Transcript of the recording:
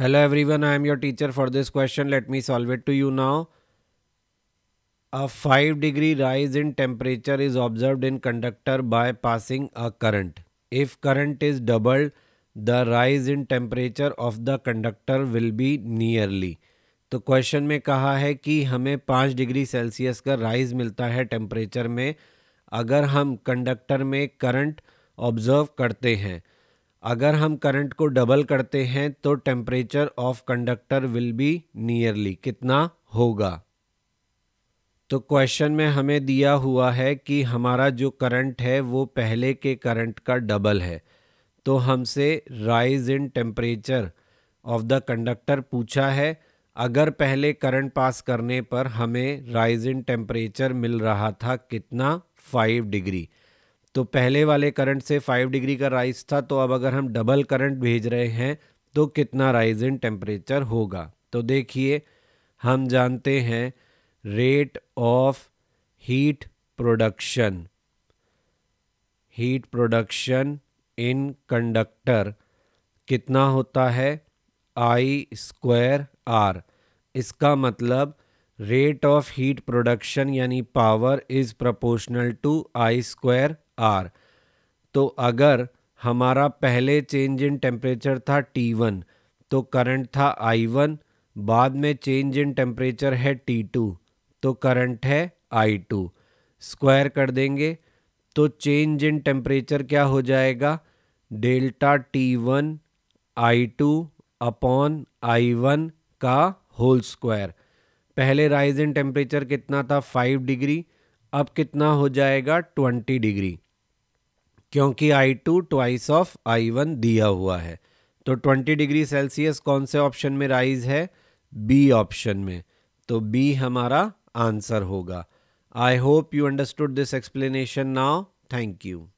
hello everyone I am your teacher for this question let me solve it to you now a five degree rise in temperature is observe in conductor by passing a current if current is doubled the rise in temperature of the conductor will be nearly तो क्वेश्चन में कहा है कि हमें पाँच degree Celsius का rise मिलता है टेम्परेचर में अगर हम कंडक्टर में करंट ऑब्जर्व करते हैं अगर हम करंट को डबल करते हैं तो temperature of conductor will be nearly कितना होगा तो क्वेश्चन में हमें दिया हुआ है कि हमारा जो करंट है वो पहले के करंट का डबल है तो हमसे rise in temperature of the conductor पूछा है अगर पहले करंट पास करने पर हमें राइज इन टेम्परेचर मिल रहा था कितना फाइव डिग्री तो पहले वाले करंट से फाइव डिग्री का राइज था तो अब अगर हम डबल करंट भेज रहे हैं तो कितना राइज इन टेम्परेचर होगा तो देखिए हम जानते हैं rate of heat production heat production in conductor कितना होता है आई स्क्वायर आर इसका मतलब रेट ऑफ हीट प्रोडक्शन यानी power is proportional to I square R तो अगर हमारा पहले चेंज इन टेम्परेचर था टी वन तो करंट था आई वन बाद में चेंज इन टेम्परेचर है टी टू तो करंट है आई टू स्क्वायर कर देंगे तो चेंज इन टेम्परेचर क्या हो जाएगा delta T one I two upon I one का होल स्क्वायर पहले राइज इन टेम्परेचर कितना था फाइव डिग्री अब कितना हो जाएगा ट्वेंटी डिग्री क्योंकि I two twice of I one दिया हुआ है तो 20 डिग्री सेल्सियस कौन से ऑप्शन में राइज है बी ऑप्शन में तो बी हमारा आंसर होगा I hope you understood this explanation now thank you